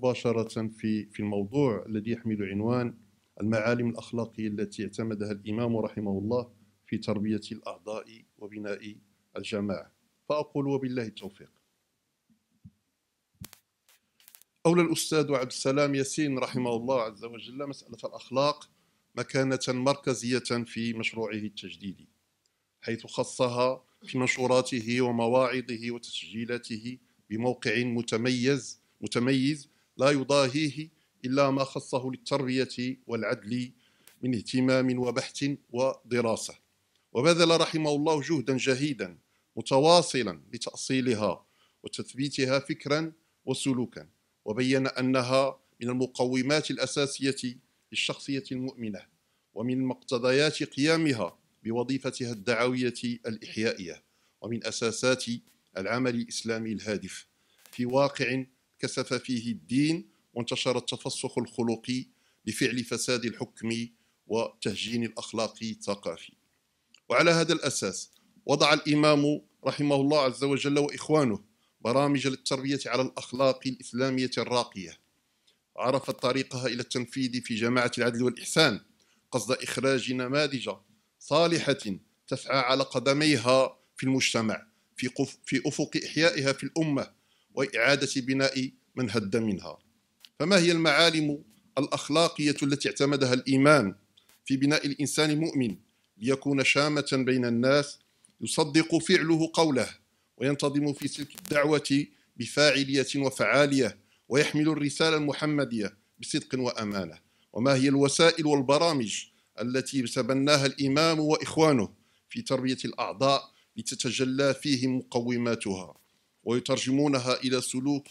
مباشرة في في الموضوع الذي يحمل عنوان المعالم الأخلاقية التي اعتمدها الإمام رحمه الله في تربية الأعضاء وبناء الجماعة فأقول وبالله التوفيق أولى الأستاذ عبد السلام ياسين رحمه الله عز وجل مسألة الأخلاق مكانة مركزية في مشروعه التجديدي حيث خصها في منشوراته ومواعظه وتسجيلاته بموقع متميز متميز لا يضاهيه إلا ما خصه للتربية والعدل من اهتمام وبحث ودراسة وبذل رحمه الله جهدا جهيدا متواصلا لتأصيلها وتثبيتها فكرا وسلوكا وبين أنها من المقومات الأساسية للشخصية المؤمنة ومن مقتضيات قيامها بوظيفتها الدعوية الإحيائية ومن أساسات العمل الإسلامي الهادف في واقع كسف فيه الدين وانتشر التفسخ الخلقي بفعل فساد الحكم وتهجين الأخلاق الثقافي وعلى هذا الأساس وضع الإمام رحمه الله عز وجل وإخوانه برامج للتربية على الأخلاق الإسلامية الراقية عرفت طريقها إلى التنفيذ في جماعة العدل والإحسان قصد إخراج نماذج صالحة تسعى على قدميها في المجتمع في, قف في أفق إحيائها في الأمة وإعادة بناء من هد منها فما هي المعالم الأخلاقية التي اعتمدها الإيمان في بناء الإنسان المؤمن ليكون شامة بين الناس يصدق فعله قوله وينتظم في سلك الدعوة بفاعلية وفعالية ويحمل الرسالة المحمدية بصدق وأمانة وما هي الوسائل والبرامج التي تبناها الإمام وإخوانه في تربية الأعضاء لتتجلى فيهم مقوماتها ويترجمونها إلى سلوك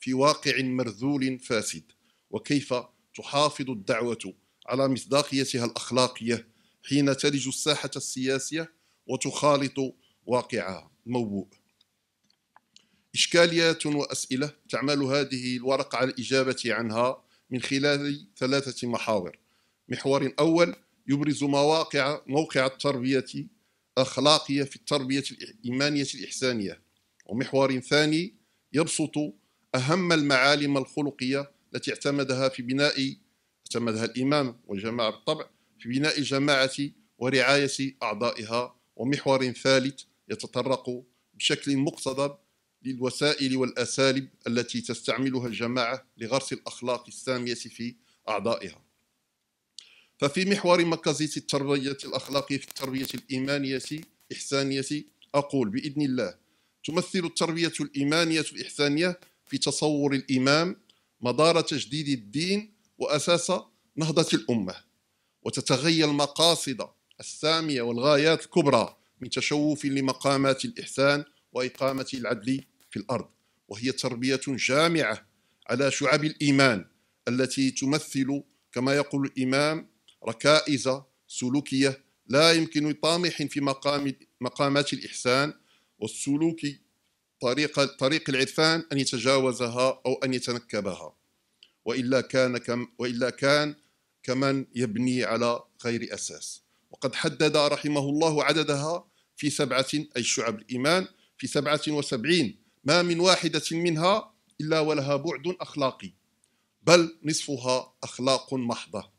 في واقع مرذول فاسد وكيف تحافظ الدعوة على مصداقيتها الأخلاقية حين تلج الساحة السياسية وتخالط واقعها موبوء إشكاليات وأسئلة تعمل هذه الورقة على الإجابة عنها من خلال ثلاثة محاور محور أول يبرز مواقع موقع التربية أخلاقية في التربية الإيمانية الإحسانية ومحور ثاني يبسط أهم المعالم الخلقية التي اعتمدها في بناء اعتمدها الإمام والجماعة بالطبع في بناء الجماعة ورعاية أعضائها ومحور ثالث يتطرق بشكل مقتضب للوسائل والأساليب التي تستعملها الجماعة لغرس الأخلاق السامية في أعضائها ففي محور مركزية التربية الأخلاقية في التربية الإيمانية إحسانية أقول بإذن الله تمثل التربية الإيمانية الإحسانية في تصور الإمام مدار تجديد الدين وأساس نهضة الأمة وتتغير المقاصد السامية والغايات الكبرى من تشوف لمقامات الإحسان وإقامة العدل في الارض وهي تربيه جامعه على شعب الايمان التي تمثل كما يقول الامام ركائز سلوكيه لا يمكن لطامح في مقام مقامات الاحسان والسلوك طريق طريق العرفان ان يتجاوزها او ان يتنكبها والا كان كم والا كان كمن يبني على غير اساس وقد حدد رحمه الله عددها في سبعة أي شعب الإيمان في سبعة وسبعين ما من واحدة منها إلا ولها بعد أخلاقي بل نصفها أخلاق محضة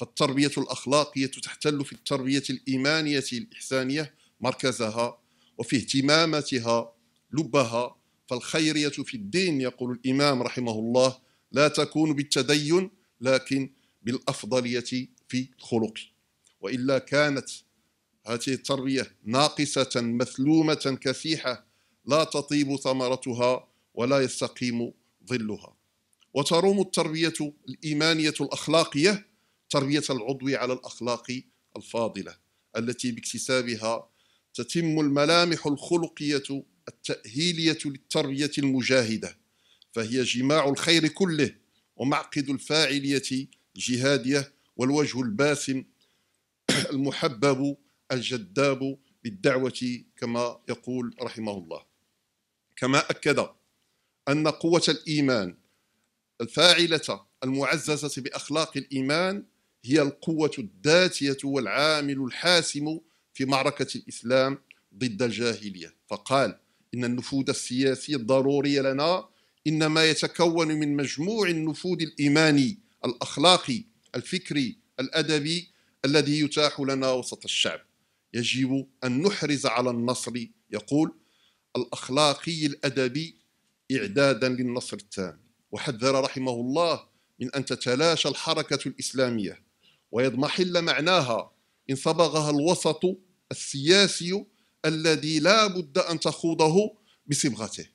فالتربية الأخلاقية تحتل في التربية الإيمانية الإحسانية مركزها وفي اهتماماتها لبها فالخيرية في الدين يقول الإمام رحمه الله لا تكون بالتدين لكن بالأفضلية في الخلق وإلا كانت هذه التربية ناقصة مثلومة كفيحة لا تطيب ثمرتها ولا يستقيم ظلها وتروم التربية الإيمانية الأخلاقية تربية العضو على الأخلاق الفاضلة التي باكتسابها تتم الملامح الخلقية التأهيلية للتربية المجاهدة فهي جماع الخير كله ومعقد الفاعلية جهادية والوجه الباسم المحبب الجذاب للدعوة كما يقول رحمه الله كما أكد أن قوة الإيمان الفاعلة المعززة بأخلاق الإيمان هي القوة الذاتية والعامل الحاسم في معركة الإسلام ضد الجاهلية فقال إن النفوذ السياسي الضروري لنا إنما يتكون من مجموع النفوذ الإيماني الأخلاقي الفكري الأدبي الذي يتاح لنا وسط الشعب يجب أن نحرز على النصر يقول الأخلاقي الأدبي إعدادا للنصر التام وحذر رحمه الله من أن تتلاشى الحركة الإسلامية ويضمحل معناها إن صبغها الوسط السياسي الذي لا بد أن تخوضه بصبغته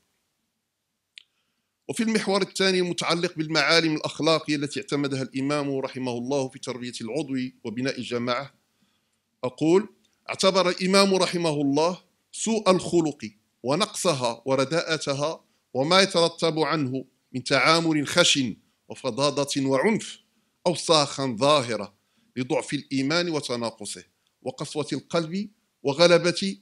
وفي المحور الثاني المتعلق بالمعالم الأخلاقية التي اعتمدها الإمام رحمه الله في تربية العضو وبناء الجماعة أقول اعتبر الإمام رحمه الله سوء الخلق ونقصها ورداءتها وما يترتب عنه من تعامل خشن وفظاظة وعنف أوساخا ظاهرة لضعف الإيمان وتناقصه وقسوة القلب وغلبة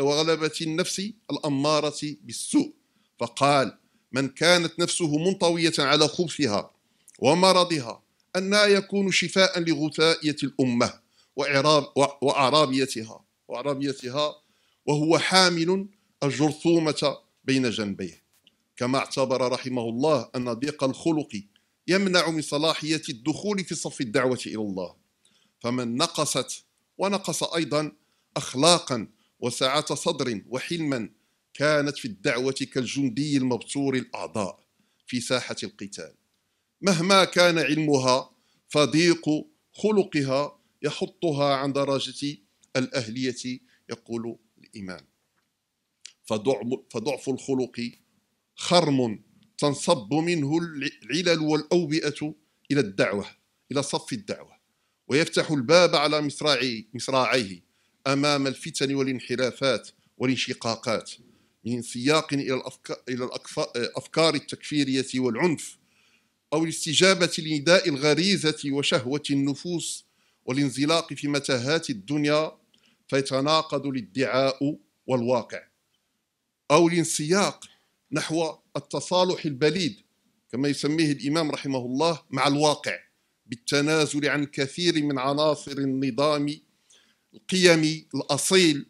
وغلبة النفس الأمارة بالسوء فقال من كانت نفسه منطوية على خبثها ومرضها أنها يكون شفاء لغثائية الأمة وإعراب وأعرابيتها وأعرابيتها وهو حامل الجرثومة بين جنبيه كما اعتبر رحمه الله أن ضيق الخلق يمنع من صلاحية الدخول في صف الدعوة إلى الله فمن نقصت ونقص أيضا أخلاقا وسعة صدر وحلما كانت في الدعوة كالجندي المبتور الأعضاء في ساحة القتال مهما كان علمها فضيق خلقها يحطها عن درجة الأهلية يقول الإمام فضعف الخلق خرم تنصب منه العلل والأوبئة إلى الدعوة إلى صف الدعوة ويفتح الباب على مصراعي مصراعيه أمام الفتن والانحرافات والانشقاقات من سياق إلى الأفكار التكفيرية والعنف أو الاستجابة لنداء الغريزة وشهوة النفوس والانزلاق في متاهات الدنيا فيتناقض الادعاء والواقع أو الانسياق نحو التصالح البليد كما يسميه الإمام رحمه الله مع الواقع بالتنازل عن كثير من عناصر النظام القيمي الأصيل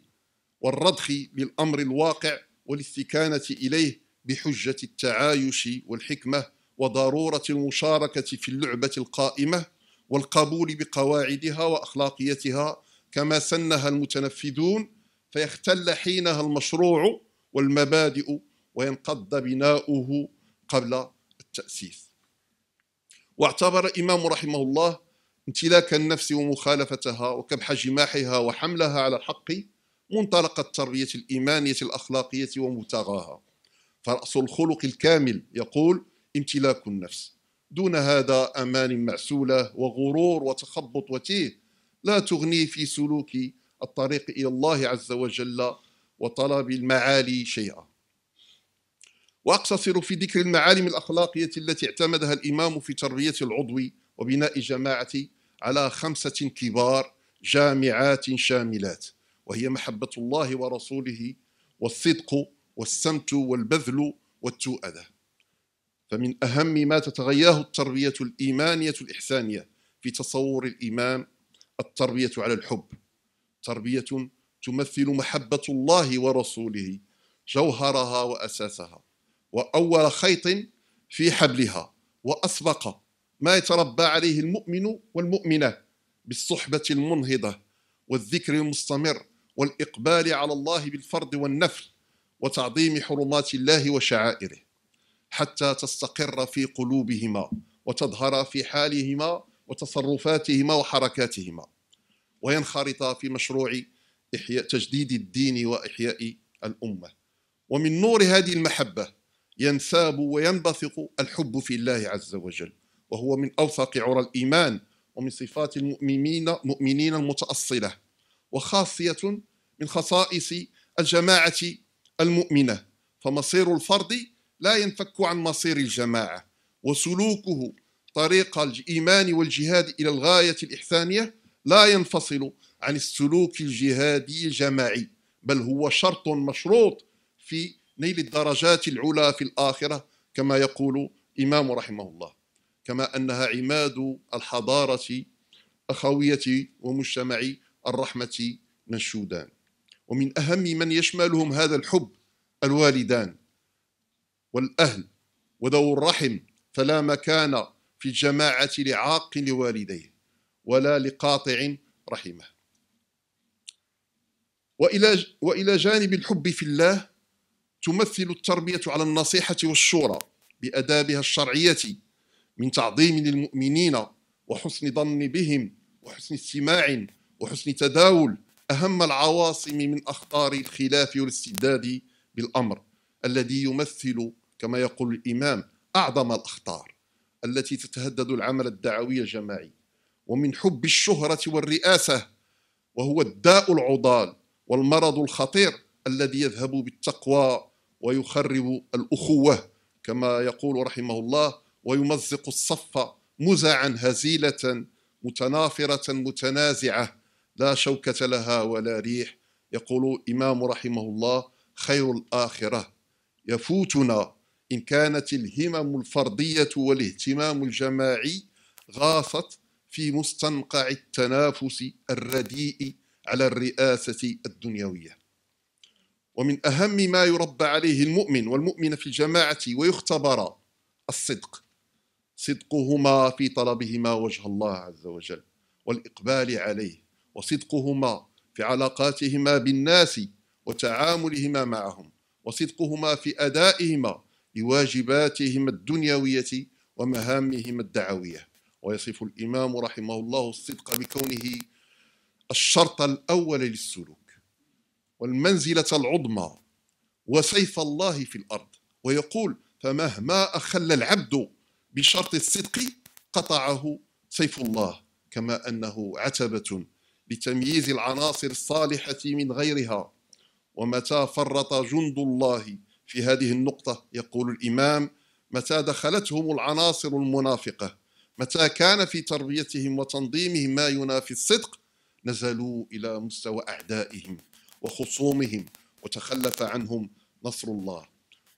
والرضخ للأمر الواقع والاستكانة إليه بحجة التعايش والحكمة وضرورة المشاركة في اللعبة القائمة والقبول بقواعدها وأخلاقيتها كما سنها المتنفذون فيختل حينها المشروع والمبادئ وينقض بناؤه قبل التأسيس واعتبر الإمام رحمه الله امتلاك النفس ومخالفتها وكبح جماحها وحملها على الحق منطلق التربية الإيمانية الأخلاقية ومبتغاها فرأس الخلق الكامل يقول امتلاك النفس دون هذا أمان معسولة وغرور وتخبط وتيه لا تغني في سلوك الطريق إلى الله عز وجل وطلب المعالي شيئا وأقتصر في ذكر المعالم الأخلاقية التي اعتمدها الإمام في تربية العضو وبناء جماعة على خمسة كبار جامعات شاملات وهي محبة الله ورسوله والصدق والسمت والبذل والتؤدة فمن أهم ما تتغياه التربية الإيمانية الإحسانية في تصور الإمام التربية على الحب تربية تمثل محبة الله ورسوله جوهرها وأساسها وأول خيط في حبلها وأسبق ما يتربى عليه المؤمن والمؤمنة بالصحبة المنهضة والذكر المستمر والإقبال على الله بالفرض والنفل وتعظيم حرمات الله وشعائره حتى تستقر في قلوبهما وتظهر في حالهما وتصرفاتهما وحركاتهما وينخرطا في مشروع إحياء تجديد الدين وإحياء الأمة ومن نور هذه المحبة ينساب وينبثق الحب في الله عز وجل وهو من أوثق عرى الإيمان ومن صفات المؤمنين مؤمنين المتأصلة وخاصية من خصائص الجماعة المؤمنة فمصير الفرد لا ينفك عن مصير الجماعة وسلوكه طريق الإيمان والجهاد إلى الغاية الإحسانية لا ينفصل عن السلوك الجهادي الجماعي بل هو شرط مشروط في نيل الدرجات العلا في الآخرة كما يقول إمام رحمه الله كما أنها عماد الحضارة أخوية ومجتمع الرحمة منشودان ومن أهم من يشملهم هذا الحب الوالدان والأهل وذو الرحم فلا مكان في الجماعة لعاق لوالديه ولا لقاطع رحمه وإلى, وإلى جانب الحب في الله تمثل التربية على النصيحة والشورى بأدابها الشرعية من تعظيم للمؤمنين وحسن ظن بهم وحسن استماع وحسن تداول أهم العواصم من أخطار الخلاف والاستبداد بالأمر الذي يمثل كما يقول الإمام أعظم الأخطار التي تتهدد العمل الدعوي الجماعي ومن حب الشهرة والرئاسة وهو الداء العضال والمرض الخطير الذي يذهب بالتقوى ويخرب الأخوة كما يقول رحمه الله ويمزق الصف مزعا هزيلة متنافرة متنازعة لا شوكة لها ولا ريح يقول إمام رحمه الله خير الآخرة يفوتنا إن كانت الهمم الفردية والاهتمام الجماعي غاصت في مستنقع التنافس الرديء على الرئاسة الدنيوية ومن أهم ما يربى عليه المؤمن والمؤمن في الجماعة ويختبر الصدق صدقهما في طلبهما وجه الله عز وجل والإقبال عليه وصدقهما في علاقاتهما بالناس وتعاملهما معهم وصدقهما في أدائهما لواجباتهما الدنيوية ومهامهما الدعوية ويصف الإمام رحمه الله الصدق بكونه الشرط الأول للسلوك والمنزلة العظمى وسيف الله في الأرض ويقول فمهما أخل العبد بشرط الصدق قطعه سيف الله كما أنه عتبة لتمييز العناصر الصالحة من غيرها ومتى فرط جند الله في هذه النقطة يقول الإمام متى دخلتهم العناصر المنافقة متى كان في تربيتهم وتنظيمهم ما ينافي الصدق نزلوا إلى مستوى أعدائهم وخصومهم وتخلف عنهم نصر الله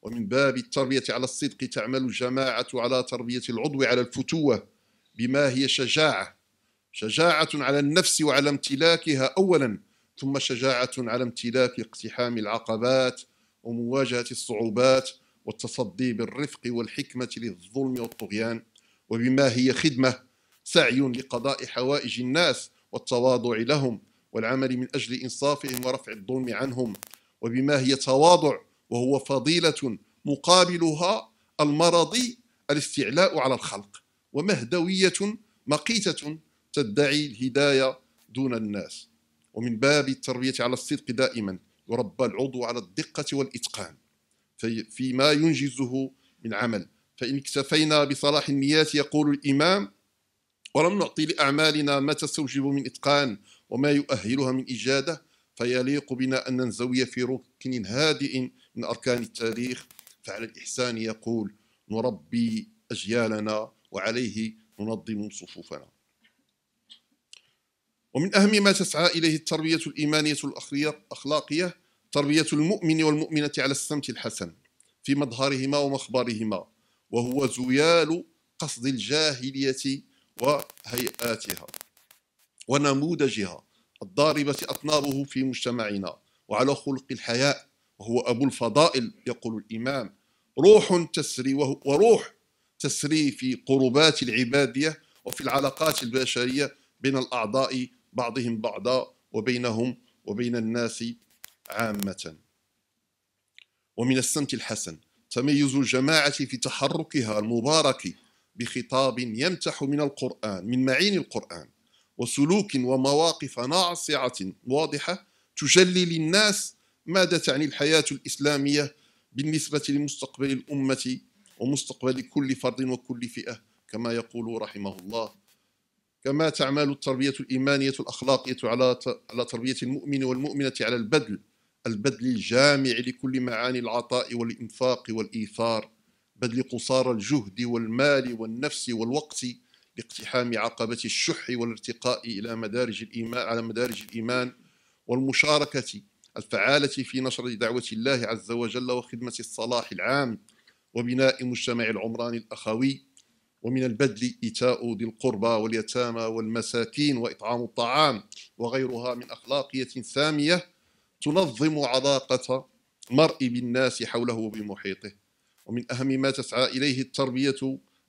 ومن باب التربية على الصدق تعمل الجماعة على تربية العضو على الفتوة بما هي شجاعة شجاعة على النفس وعلى امتلاكها أولا ثم شجاعة على امتلاك اقتحام العقبات ومواجهة الصعوبات والتصدي بالرفق والحكمة للظلم والطغيان وبما هي خدمة سعي لقضاء حوائج الناس والتواضع لهم والعمل من أجل إنصافهم ورفع الظلم عنهم وبما هي تواضع وهو فضيلة مقابلها المرضي الاستعلاء على الخلق ومهدوية مقيتة تدعي الهداية دون الناس ومن باب التربية على الصدق دائما يربى العضو على الدقة والإتقان فيما ينجزه من عمل فإن اكتفينا بصلاح النيات يقول الإمام ولم نعطي لأعمالنا ما تستوجب من إتقان وما يؤهلها من إجادة فيليق بنا أن ننزوي في ركن هادئ من أركان التاريخ فعلى الإحسان يقول نربي أجيالنا وعليه ننظم صفوفنا ومن أهم ما تسعى إليه التربية الإيمانية الأخلاقية تربية المؤمن والمؤمنة على السمت الحسن في مظهرهما ومخبرهما وهو زيال قصد الجاهلية وهيئاتها ونموذجها الضاربة أطنابه في مجتمعنا وعلى خلق الحياء وهو أبو الفضائل يقول الإمام روح تسري وروح تسري في قربات العبادية وفي العلاقات البشرية بين الأعضاء بعضهم بعضا وبينهم وبين الناس عامة ومن السمت الحسن تميز الجماعة في تحركها المبارك بخطاب يمتح من القرآن من معين القرآن وسلوك ومواقف ناصعة واضحة تجلي للناس ماذا تعني الحياة الإسلامية بالنسبة لمستقبل الأمة ومستقبل كل فرد وكل فئة كما يقول رحمه الله كما تعمل التربية الإيمانية الأخلاقية على على تربية المؤمن والمؤمنة على البذل البذل الجامع لكل معاني العطاء والإنفاق والإيثار بذل قصارى الجهد والمال والنفس والوقت لاقتحام عقبة الشح والارتقاء إلى مدارج الإيمان على مدارج الإيمان والمشاركة الفعالة في نشر دعوة الله عز وجل وخدمة الصلاح العام وبناء مجتمع العمران الأخوي ومن البذل إيتاء ذي القربى واليتامى والمساكين وإطعام الطعام وغيرها من أخلاقية سامية تنظم علاقة المرء بالناس حوله وبمحيطه ومن أهم ما تسعى إليه التربية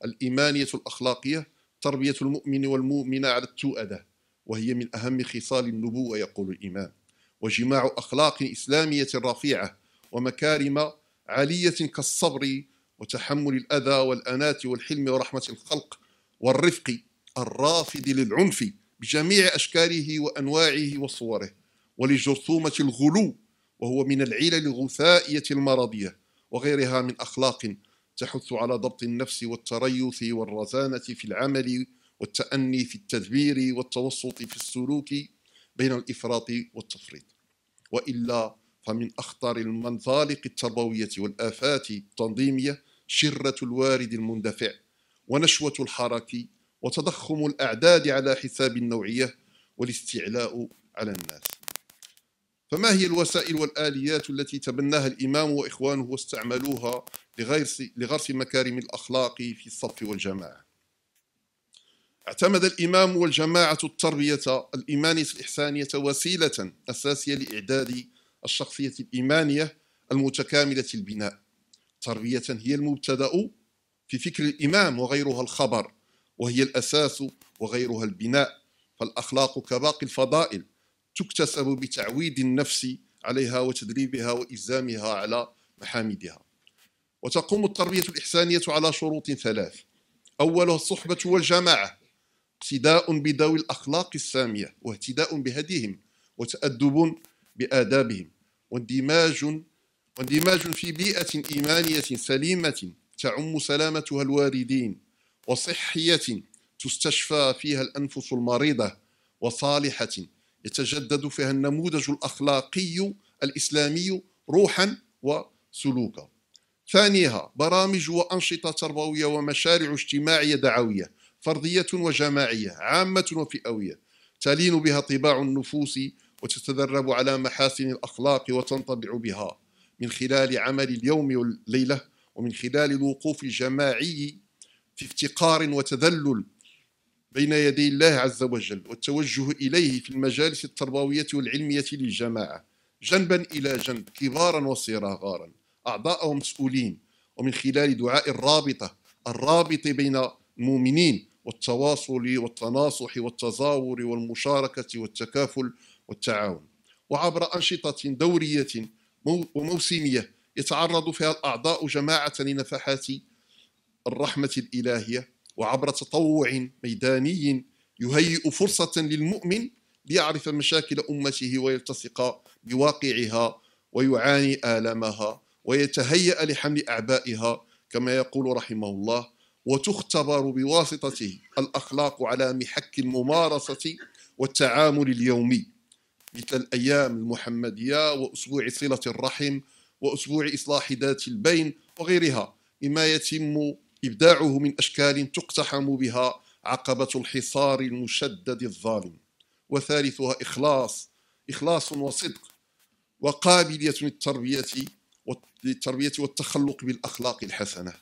الإيمانية الأخلاقية تربية المؤمن والمؤمنة على التؤدة وهي من أهم خصال النبوة يقول الإمام وجماع أخلاق إسلامية رفيعة ومكارم عالية كالصبر وتحمل الأذى والأناة والحلم ورحمة الخلق والرفق الرافض للعنف بجميع أشكاله وأنواعه وصوره ولجرثومة الغلو وهو من العلل الغثائية المرضية وغيرها من أخلاق تحث على ضبط النفس والتريث والرزانة في العمل والتأني في التدبير والتوسط في السلوك بين الإفراط والتفريط وإلا فمن أخطر المنطالق التربوية والآفات التنظيمية شرة الوارد المندفع ونشوة الحركي وتضخم الأعداد على حساب النوعية والاستعلاء على الناس فما هي الوسائل والآليات التي تبناها الإمام وإخوانه واستعملوها لغرس, لغرس مكارم الأخلاق في الصف والجماعة اعتمد الإمام والجماعة التربية الإيمانية الإحسانية وسيلة أساسية لإعداد الشخصية الإيمانية المتكاملة البناء تربية هي المبتدأ في فكر الإمام وغيرها الخبر وهي الأساس وغيرها البناء فالأخلاق كباقي الفضائل تكتسب بتعويد النفس عليها وتدريبها والزامها على محامدها وتقوم التربيه الاحسانيه على شروط ثلاث اولها الصحبه والجماعه اقتداء بذوي الاخلاق الساميه واهتداء بهديهم وتادب بادابهم واندماج واندماج في بيئه ايمانيه سليمه تعم سلامتها الواردين وصحيه تستشفى فيها الانفس المريضه وصالحه يتجدد فيها النموذج الأخلاقي الإسلامي روحا وسلوكا ثانيها برامج وأنشطة تربوية ومشاريع اجتماعية دعوية فردية وجماعية عامة وفئوية تلين بها طباع النفوس وتتدرب على محاسن الأخلاق وتنطبع بها من خلال عمل اليوم والليلة ومن خلال الوقوف الجماعي في افتقار وتذلل بين يدي الله عز وجل والتوجه إليه في المجالس التربوية والعلمية للجماعة جنبا إلى جنب كبارا وصغارا أعضاء ومسؤولين ومن خلال دعاء الرابطة الرابط بين المؤمنين والتواصل والتناصح والتزاور والمشاركة والتكافل والتعاون وعبر أنشطة دورية وموسمية يتعرض فيها الأعضاء جماعة لنفحات الرحمة الإلهية وعبر تطوع ميداني يهيئ فرصة للمؤمن ليعرف مشاكل أمته ويلتصق بواقعها ويعاني آلامها ويتهيأ لحمل أعبائها كما يقول رحمه الله وتختبر بواسطته الأخلاق على محك الممارسة والتعامل اليومي مثل الأيام المحمدية وأسبوع صلة الرحم وأسبوع إصلاح ذات البين وغيرها مما يتم إبداعه من أشكال تقتحم بها عقبة الحصار المشدد الظالم وثالثها إخلاص إخلاص وصدق وقابلية للتربية للتربية والتخلق بالأخلاق الحسنة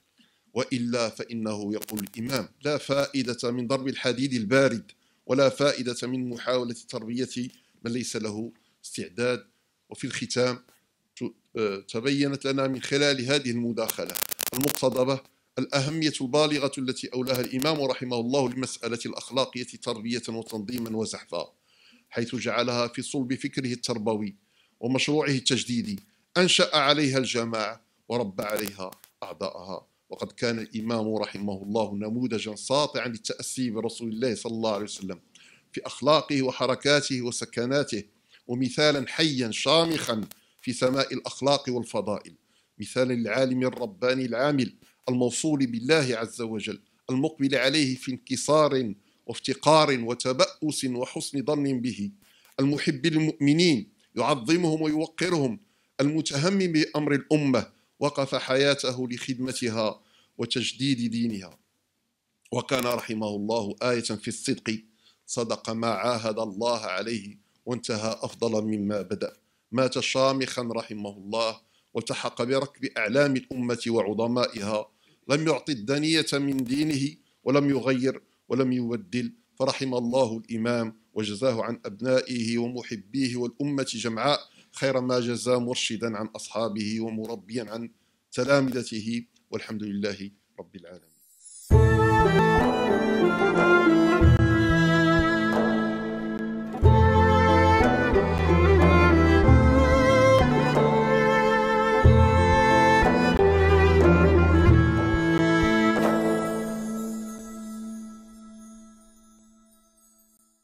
وإلا فإنه يقول الإمام لا فائدة من ضرب الحديد البارد ولا فائدة من محاولة تربية من ليس له استعداد وفي الختام آه، تبينت لنا من خلال هذه المداخلة المقتضبة الأهمية البالغة التي أولاها الإمام رحمه الله لمسألة الأخلاقية تربية وتنظيما وزحفا حيث جعلها في صلب فكره التربوي ومشروعه التجديدي أنشأ عليها الجماعة وربى عليها أعضاءها وقد كان الإمام رحمه الله نموذجا ساطعا للتأسي برسول الله صلى الله عليه وسلم في أخلاقه وحركاته وسكناته ومثالا حيا شامخا في سماء الأخلاق والفضائل مثالا للعالم الرباني العامل الموصول بالله عز وجل المقبل عليه في انكسار وافتقار وتبأس وحسن ظن به المحب للمؤمنين يعظمهم ويوقرهم المتهمم بأمر الأمة وقف حياته لخدمتها وتجديد دينها وكان رحمه الله آية في الصدق صدق ما عاهد الله عليه وانتهى أفضل مما بدأ مات شامخا رحمه الله والتحق بركب أعلام الأمة وعظمائها لم يعطي الدنية من دينه ولم يغير ولم يبدل فرحم الله الإمام وجزاه عن أبنائه ومحبيه والأمة جمعاء خير ما جزى مرشدا عن أصحابه ومربيا عن تلامذته والحمد لله رب العالمين